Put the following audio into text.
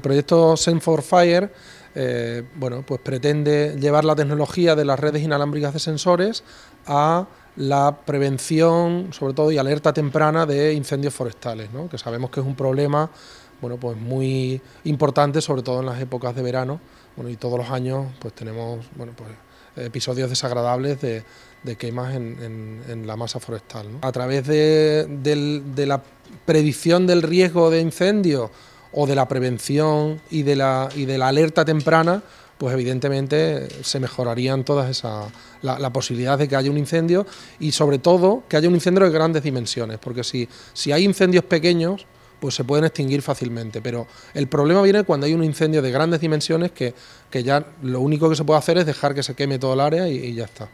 El proyecto Send for Fire eh, bueno, pues pretende llevar la tecnología de las redes inalámbricas de sensores a la prevención, sobre todo, y alerta temprana de incendios forestales, que sabemos que es un problema bueno, pues muy importante, sobre todo en las épocas de verano. Bueno, y todos los años pues tenemos bueno, pues, episodios desagradables de, quemas en, la masa forestal. A través de, de la predicción del riesgo de incendio o de la prevención y de la, y de la alerta temprana, pues evidentemente se mejorarían todas esas, la, posibilidad de que haya un incendio y sobre todo que haya un incendio de grandes dimensiones, porque si, si hay incendios pequeños, pues se pueden extinguir fácilmente. Pero el problema viene cuando hay un incendio de grandes dimensiones que, ya lo único que se puede hacer es dejar que se queme todo el área y ya está.